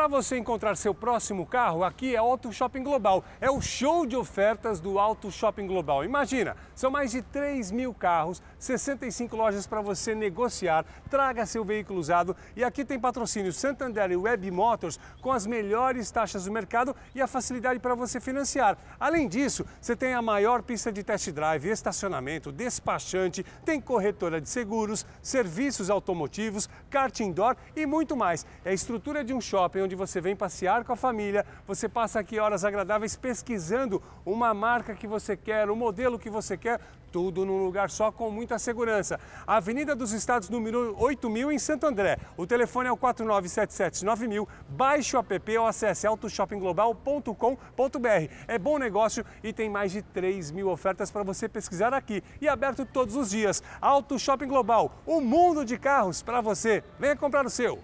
Para você encontrar seu próximo carro, aqui é Auto Shopping Global. É o show de ofertas do Auto Shopping Global. Imagina, são mais de 3 mil carros, 65 lojas para você negociar. Traga seu veículo usado. E aqui tem patrocínio Santander e Web Motors com as melhores taxas do mercado e a facilidade para você financiar. Além disso, você tem a maior pista de test drive, estacionamento, despachante, tem corretora de seguros, serviços automotivos, kart indoor e muito mais. É a estrutura de um shopping onde você vem passear com a família, você passa aqui horas agradáveis pesquisando uma marca que você quer, o um modelo que você quer, tudo num lugar só com muita segurança. Avenida dos Estados, número 8000, em Santo André. O telefone é o 4977 9.000. Baixe o app ou acesse autoshoppingglobal.com.br. É bom negócio e tem mais de 3 mil ofertas para você pesquisar aqui. E aberto todos os dias. Auto Shopping Global, o um mundo de carros para você. Venha comprar o seu.